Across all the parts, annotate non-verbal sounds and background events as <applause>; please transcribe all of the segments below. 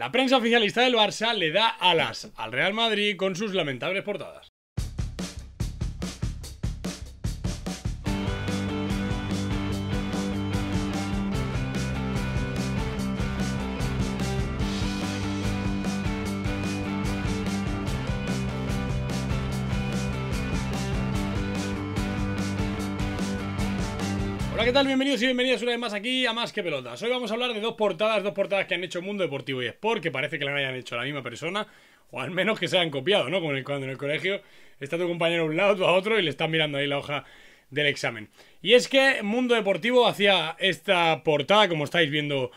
La prensa oficialista del Barça le da alas al Real Madrid con sus lamentables portadas. Hola, ¿qué tal? Bienvenidos y bienvenidas una vez más aquí a Más que Pelotas. Hoy vamos a hablar de dos portadas, dos portadas que han hecho Mundo Deportivo y Sport, que parece que la hayan hecho la misma persona, o al menos que se han copiado, ¿no? Como cuando en el colegio está tu compañero a un lado, tú a otro, y le están mirando ahí la hoja del examen. Y es que Mundo Deportivo hacía esta portada, como estáis viendo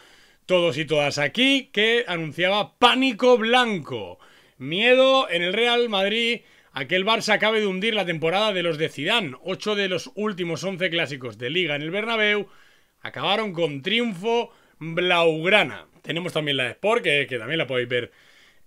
todos y todas aquí, que anunciaba pánico blanco. Miedo en el Real Madrid Aquel Barça acaba de hundir la temporada de los de Zidane. Ocho de los últimos once clásicos de Liga en el Bernabéu acabaron con triunfo blaugrana. Tenemos también la de Sport, que, también la podéis ver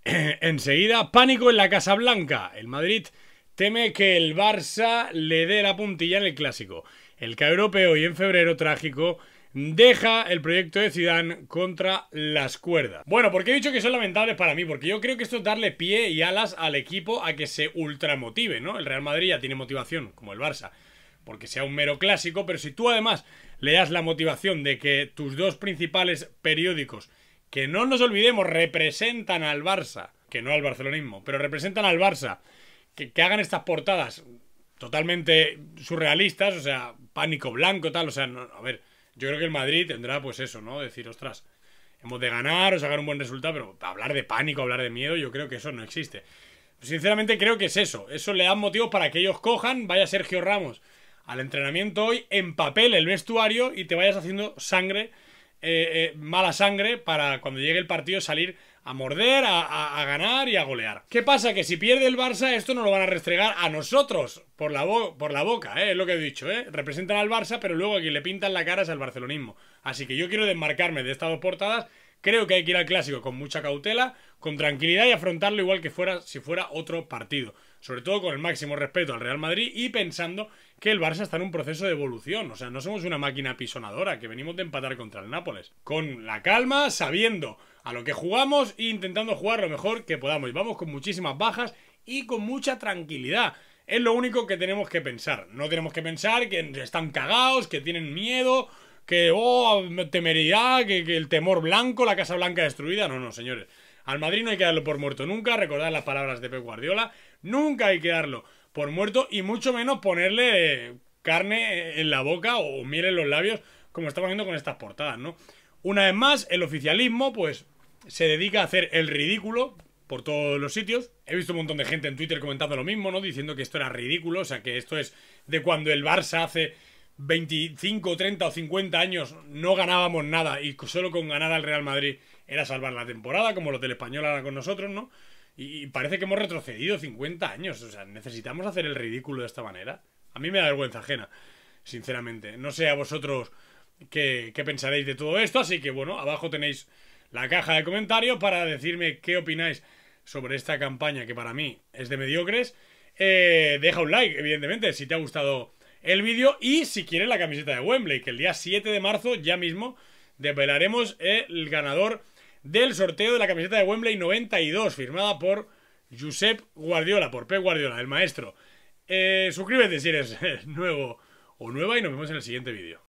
eh, enseguida. Pánico en la Casa Blanca. El Madrid teme que el Barça le dé la puntilla en el clásico. El que europeo y en febrero trágico deja el proyecto de Zidane contra las cuerdas. Bueno, porque he dicho que son lamentables para mí, porque yo creo que esto es darle pie y alas al equipo a que se ultramotive, ¿no? El Real Madrid ya tiene motivación, como el Barça, porque sea un mero clásico, pero si tú además le das la motivación de que tus dos principales periódicos, que no nos olvidemos, representan al Barça, que no al barcelonismo, pero representan al Barça, que, que hagan estas portadas totalmente surrealistas, o sea, pánico blanco, tal, o sea, no, a ver, yo creo que el Madrid tendrá pues eso, ¿no? Decir, ostras, hemos de ganar o sacar un buen resultado, pero hablar de pánico, hablar de miedo, yo creo que eso no existe. Sinceramente creo que es eso. Eso le da motivos para que ellos cojan, vaya Sergio Ramos al entrenamiento hoy, en papel el vestuario y te vayas haciendo sangre eh, eh, mala sangre para cuando llegue el partido salir a morder, a, ganar y a golear. ¿Qué pasa? Que si pierde el Barça, esto nos lo van a restregar a nosotros por la, por la boca, eh, es lo que he dicho. Representan al Barça, pero luego a quien le pintan la cara es al barcelonismo. Así que yo quiero desmarcarme de estas dos portadas. Creo que hay que ir al clásico con mucha cautela, con tranquilidad y afrontarlo igual que fuera si fuera otro partido sobre todo con el máximo respeto al Real Madrid y pensando que el Barça está en un proceso de evolución, o sea, no somos una máquina pisonadora que venimos de empatar contra el Nápoles, con la calma, sabiendo a lo que jugamos e intentando jugar lo mejor que podamos. Y vamos con muchísimas bajas y con mucha tranquilidad. Es lo único que tenemos que pensar. No tenemos que pensar que están cagados, que tienen miedo, que, oh, temeridad, que, que el temor blanco, la Casa Blanca destruida. No, no, señores. Al Madrid no hay que darlo por muerto nunca, recordad las palabras de Pep Guardiola, nunca hay que darlo por muerto y mucho menos ponerle eh, carne en la boca o miel en los labios, como estamos viendo con estas portadas, ¿no? Una vez más, el oficialismo, pues, se dedica a hacer el ridículo por todos los sitios. He visto un montón de gente en Twitter comentando lo mismo, ¿no? Diciendo que esto era ridículo, o sea, que esto es de cuando el Barça hace 25, 30 o 50 años no ganábamos nada y solo con ganar al Real Madrid era salvar la temporada, como lo del español ahora con nosotros, ¿no? Y parece que hemos retrocedido 50 años. O sea, necesitamos hacer el ridículo de esta manera. A mí me da vergüenza ajena, sinceramente. No sé a vosotros qué, pensaréis de todo esto, así que bueno, abajo tenéis la caja de comentarios para decirme qué opináis sobre esta campaña que para mí es de mediocres. Eh, deja un like, evidentemente, si te ha gustado el vídeo y si quieres la camiseta de Wembley, que el día 7 de marzo ya mismo desvelaremos el ganador del sorteo de la camiseta de Wembley 92, firmada por Josep Guardiola, por P. Guardiola, el maestro. Eh, suscríbete si eres <laughs> nuevo o nueva y nos vemos en el siguiente vídeo.